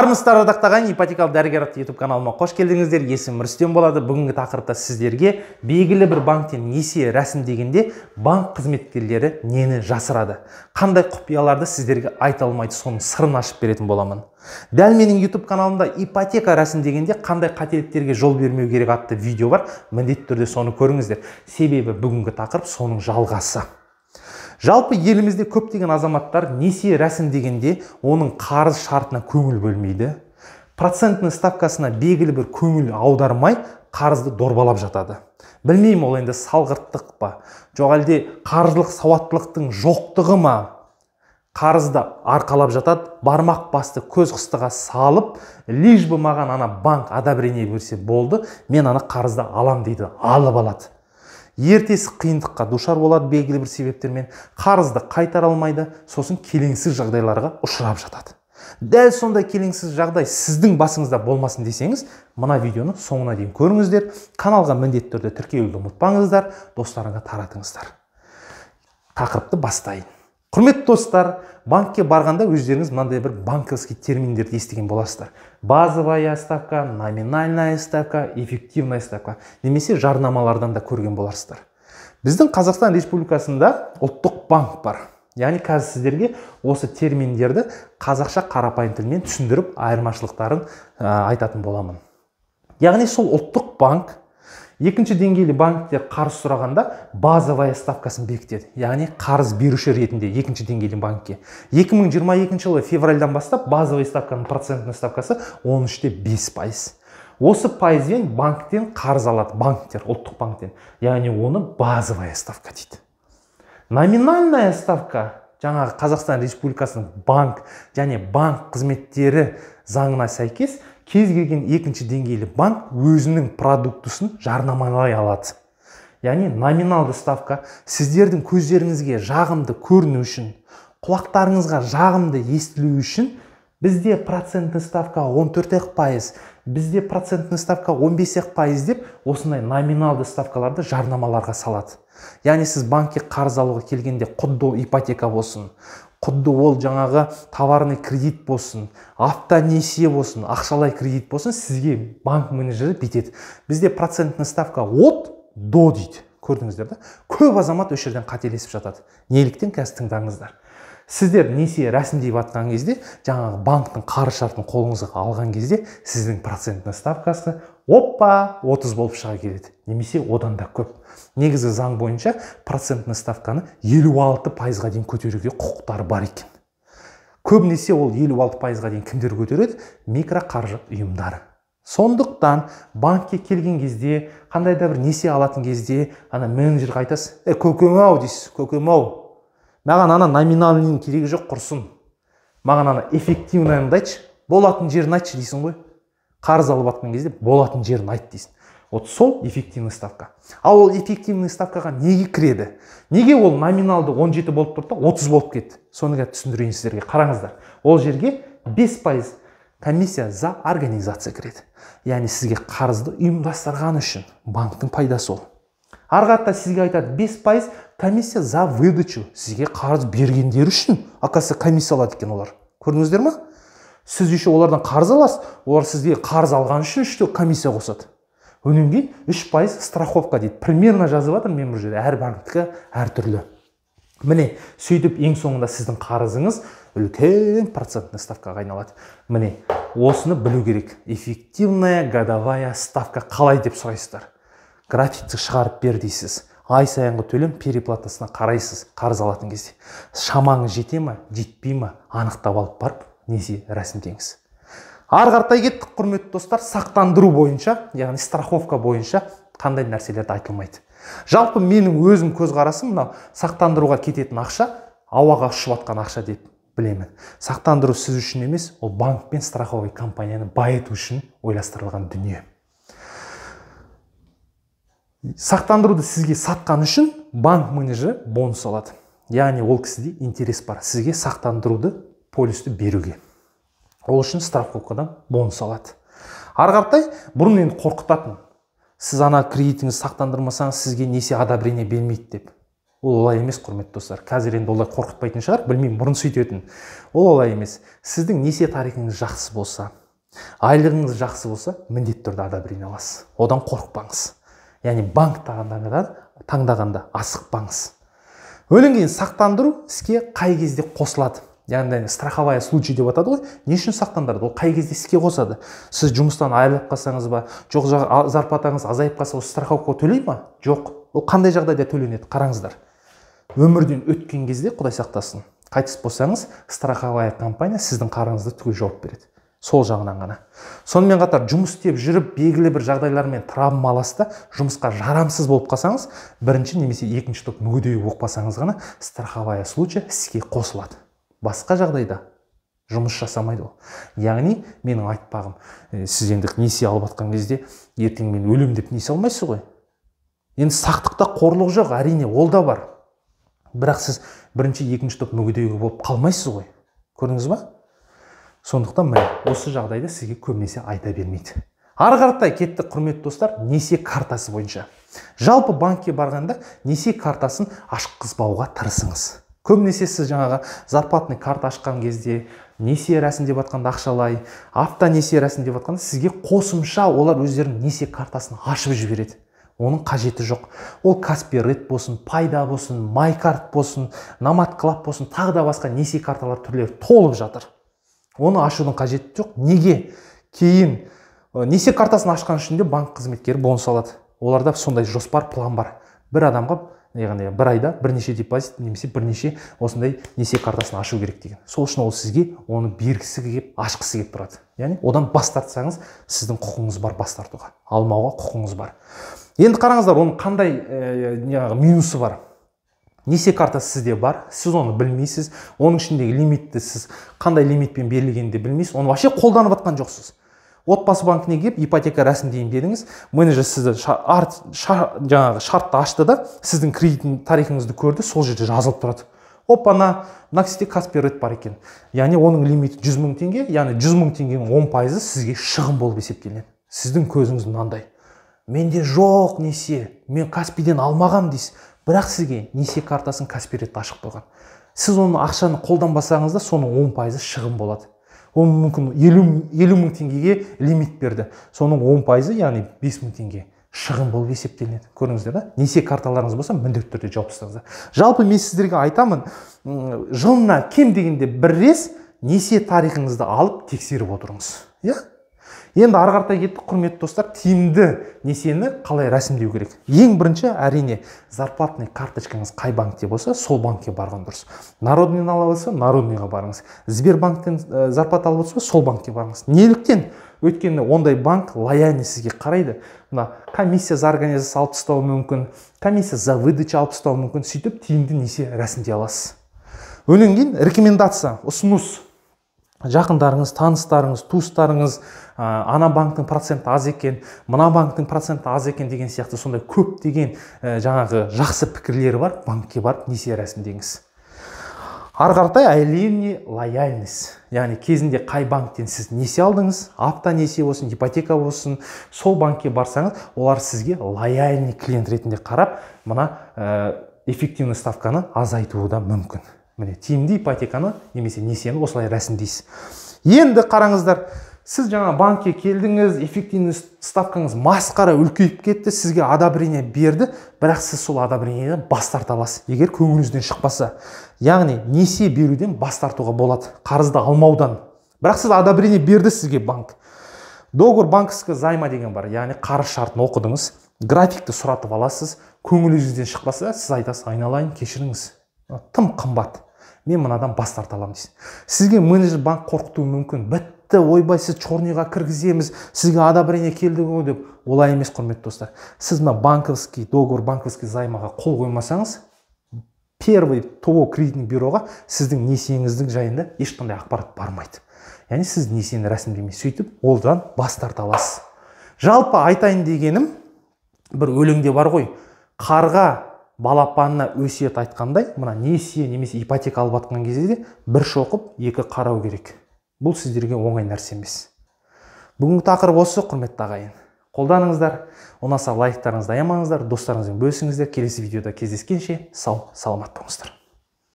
армысыздар ардақтаған ипотекалық дәрігер атты ютуб каналыма қош келдіңіздер есім рүстем болады бүгінгі тақырыпта сіздерге белгілі бір банктен несие дегенде банк қызметкерлері нені жасырады қандай құпияларды сіздерге айта алмайды соның сырын ашып беретін боламын дәл менің ютуб каналымда ипотека дегенде қандай қателіктерге жол бермеу керек атты видео бар міндетті түрде соны көріңіздер себебі бүгінгі тақырып соның жалғасы жалпы елімізде көптеген азаматтар несие рәсімдегенде оның қарыз шартына көңіл бөлмейді процентный ставкасына белгілі бір көңіл аудармай қарызды дорбалап жатады білмеймін ол енді салғырттық па жоқ әлде қаржылық сауаттылықтың жоқтығы ма қарызды арқалап жатады бармақ басты көз қыстыға салып лишь бы маған ана банк одобрение берсе болды мен ана қарызды алам дейді алып алады ертесі қиындыққа душар болады белгілі бір себептермен қарызды қайтара алмайды сосын келеңсіз жағдайларға ұшырап жатады дәл сондай келеңсіз жағдай сіздің басыңызда болмасын десеңіз мына видеоны соңына дейін көріңіздер каналға міндетті түрде тіркелуді ұмытпаңыздар достарыңа таратыңыздар тақырыпты бастайын құрметті достар банкке барғанда өздеріңіз мынандай бір банковский терминдерді естіген боласыздар базовая ставка номинальная ставка эффективная ставка немесе жарнамалардан да көрген боларсыздар біздің қазақстан республикасында ұлттық банк бар яғни қазір сіздерге осы терминдерді қазақша қарапайым тілмен түсіндіріп айырмашылықтарын айтатын боламын яғни сол ұлттық банк екінші деңгейлі банктер қарыз сұрағанда базовая ставкасын бекітеді яғни қарыз беруші ретінде екінші деңгейлі банкке 2022 жылы февральдан бастап базовый ставканың процентный ставкасы 13-те 5 пайыз осы пайызбен банктен қарыз алады банктер ұлттық банктен яғни оны базовая ставка дейді номинальная ставка жаңағы қазақстан республикасының банк және банк қызметтері заңына сәйкес кез келген екінші деңгейлі банк өзінің продуктысын жарнамалай алады яғни номиналды ставка сіздердің көздеріңізге жағымды көріну үшін құлақтарыңызға жағымды естілу үшін бізде процентный ставка 14 пайыз бізде процентный ставка 15 пайыз деп осындай номиналды ставкаларды жарнамаларға салады яғни сіз банкке қарыз алуға келгенде құдды ипотека болсын құдды ол жаңағы товарный кредит болсын автонесие болсын ақшалай кредит болсын сізге банк менеджері бүйтеді бізде процентная ставка от до дейді көрдіңіздер да көп азамат осы жерден қателесіп жатады неліктен қазір тыңдаңыздар сіздер несие рәсімдеп жатқан кезде жаңағы банктің қарыз шартын қолыңызға алған кезде сіздің процентный ставкасы оппа 30 болып шыға келеді немесе одан да көп Негізі заң бойынша процентный ставканы 56 пайызға дейін көтеруге құқықтары бар екен көбінесе ол 56 пайызға дейін кімдер көтереді микроқаржы ұйымдары сондықтан банкке келген кезде қандай да бір несие алатын кезде ана менеджерге айтасыз ә, «Э, көкем ау дейсіз көкем ау маған ана номинальныйдың керегі жоқ құрсын маған ана эффективныйыңды айтшы болатын жерін айтшы дейсің ғой қарыз алып жатқан кезде болатын жерін айт дейсің вот сол эффективный ставка ал ол эффективный ставкаға неге кіреді неге ол номиналды 17 болып тұрды да отыз болып кетті соны қазір түсіндірейін сіздерге қараңыздар ол жерге 5 пайыз комиссия за организация кіреді яғни сізге қарызды ұйымдастырған үшін банктің пайдасы ол ары сізге айтады 5 пайыз комиссия за выдачу сізге қарыз бергендер үшін оказывается комиссия алады екен олар көрдіңіздер ма сіз еще олардан қарыз аласыз олар сізге қарыз алған үшін үште комиссия қосады одан кейін үш пайыз страховка дейді примерно жазып жатырмын мен бұл жерде әр банктікі әртүрлі міне сөйтіп ең соңында сіздің қарызыңыз үлкен процентный ставкаға айналады міне осыны білу керек эффективная годовая ставка қалай деп сұрайсыздар графикті шығарып бер дейсіз ай сайынғы төлем переплатасына қарайсыз қарыз алатын кезде шамаңыз жете ма жетпей ма анықтап алып барып несие рәсімдеңіз ары қаратай кеттік құрметті достар сақтандыру бойынша яғни страховка бойынша қандай нәрселерді айтылмайды жалпы менің өзім көзқарасым мынау сақтандыруға кететін ақша ауаға ұшып жатқан ақша деп білемін сақтандыру сіз үшін емес ол банк пен страховой компанияны байыту үшін ойластырылған дүние сақтандыруды сізге сатқан үшін банк менеджері бонус алады яғни ол кісіде интерес бар сізге сақтандыруды полисті беруге ол үшін страховкадан бонус алады ары қаратай бұрын енді қорқытатын сіз ана кредитіңізді сақтандырмасаңыз сізге несие одобрение бермейді деп ол олай емес құрметті достар қазір енді олай қорқытпайтын шығар білмеймін бұрын сөйтетін ол олай емес сіздің несие тарихыңыз жақсы болса айлығыңыз жақсы болса міндетті түрде одобрение аласыз одан қорықпаңыз яғни банк таңдағанда асықпаңыз одан кейін сақтандыру іске қай кезде қосылады яғни страховая случай деп атады ғой не үшін сақтандырады ол қай кезде іске қосады сіз жұмыстан айырылып қалсаңыз ба жоқ зарплатаңыз азайып қалса ол страховка төлей ма жоқ ол қандай жағдайда төленеді қараңыздар өмірден өткен кезде құдай сақтасын қайтыс болсаңыз страховая компания сіздің қарызыңызды түгел жауап береді сол жағынан ғана сонымен қатар жұмыс істеп жүріп белгілі бір жағдайлармен травмаласты да жұмысқа жарамсыз болып қалсаңыз бірінші немесе екінші топ мүгедегі болып қалсаңыз ғана страховая случай іске қосылады басқа жағдайда жұмыс жасамайды ол яғни менің айтпағым ә, сіз енді несие алып жатқан кезде ертең мен өлім деп несие алмайсыз ғой енді сақтықта қорлық жоқ әрине ол да бар бірақ сіз бірінші екінші топ мүгедегі болып қалмайсыз ғой көрдіңіз ба сондықтан міне осы жағдайда сізге көбінесе айта бермейді ары қаратай кетті құрметті достар несие картасы бойынша жалпы банкке барғанда несие картасын ашқызбауға тырысыңыз көбінесе сіз жаңағы зарплатный карта ашқан кезде несие рәсімдеп жатқанда ақшалай авто несие рәсімдеп жатқанда сізге қосымша олар өздерінің несие картасын ашып жібереді оның қажеті жоқ ол каспи ред болсын пайда болсын майкарт болсын намат клаб болсын тағы да басқа несие карталар түрлері толып жатыр оны ашудың қажеті жоқ неге кейін ә, картасын ашқан ішінде банк қызметкері бонус алады оларда сондай жоспар план бар бір адамға яғни бір айда бірнеше депозит немесе бірнеше осындай несие картасын ашу керек деген сол үшін ол сізге оны бергісі келіп ашқысы келіп тұрады яғни одан бас тартсаңыз сіздің құқығыңыз бар бас тартуға алмауға құқыңыз бар енді қараңыздар оның қандай ә, минусы бар Несе картасы сізде бар сіз оны білмейсіз оның ішіндегі лимитті сіз қандай лимитпен берілгенін де білмейсіз оны вообще қолданып жатқан жоқсыз отбасы банкіне келіп ипотека рәсімдеймін дедіңіз менеджер сізді жаңағы шартты ашты да сіздің кредит тарихыңызды көрді сол жерде жазылып тұрады оппана мына кісіде каспи бар екен яғни оның лимиті жүз мың теңге яғни жүз мың теңгенің он пайызы сізге шығын болып есептелінеді сіздің көзіңіз мынандай менде жоқ несие мен каспиден алмағанмын дейсіз бірақ сізге несие картасын каспи ашық қойған сіз оны ақшаны қолданбасаңыз да соның он пайызы шығын болады ол мүмкін елу мың теңгеге лимит берді соның он пайызы яғни бес мың теңге шығын болып есептелінеді көрдіңіздер да несие карталарыңыз болса міндетті түрде жауып тастаңыздар жалпы мен сіздерге айтамын жылына кем дегенде бір рез несие тарихыңызды алып тексеріп отырыңыз иә енді ары қаратай кеттік құрметті достар тиімді несиені қалай рәсімдеу керек ең бірінші әрине зарплатный карточкаңыз қай банкте болса сол банкке барған дұрыс народныйны ала болса народныйға барыңыз сбербанктен ә, зарплата алып ба сол банкке барыңыз неліктен өйткені ондай банк лояльно сізге қарайды мына комиссия за организацию алып тастауы мүмкін комиссия за выдача алып тастауы мүмкін сөйтіп тиімді несие рәсімдей аласыз одан кейін рекомендация ұсыныс жақындарыңыз таныстарыңыз туыстарыңыз ана банктің проценті аз екен мына банктің проценті аз екен деген сияқты сондай көптеген ә, жаңағы жақсы пікірлері бар банкке барып несие рәсімдеңіз ары қаратай лояльность яғни кезінде қай банктен сіз несие алдыңыз авто несие болсын ипотека болсын сол банкке барсаңыз олар сізге лояльный клиент ретінде қарап мына ә, э, эффективный ставканы азайтуы да мүмкін міне тиімді ипотеканы немесе несиені осылай рәсімдейсіз енді қараңыздар сіз жаңа банкке келдіңіз эффективный ставкаңыз масқара үлкейіп кетті сізге одобрение берді бірақ сіз сол одобрениеден бас тарта аласыз егер көңіліңізден шықпаса яғни несие беруден бас тартуға болады қарызды алмаудан бірақ сіз одобрение берді сізге банк договор банковского займа деген бар яғни қарыз шартын оқыдыңыз графикті сұратып аласыз көңіліңізден шықпаса сіз айтасыз айналайын кешіріңіз тым қымбат мен мынадан бас тарта аламын дейсің сізге менеджер банк қорқытуы мүмкін бітті ойбай сіз черныйға кіргіземіз сізге одобрение келді ғой деп олай емес құрметті достар сіз мына банковский договор банковский займаға қол қоймасаңыз первый то кредитный бюроға сіздің несиеңіздің жайында ешқандай ақпарат бармайды яғни сіз несиені рәсімдемей сөйтіп одан бас тарта аласыз жалпы айтайын дегенім бір өлеңде бар ғой қарға балапанына өсиет айтқандай мына несие немесе ипотека алып жатқан кезде де бір шоқып екі қарау керек бұл сіздерге оңай нәрсе емес бүгінгі тақырып осы құрметті ағайын қолданыңыздар ұнаса лайктарыңызды аямаңыздар достарыңызбен бөлісіңіздер келесі видеода кездескенше сау саламат болыңыздар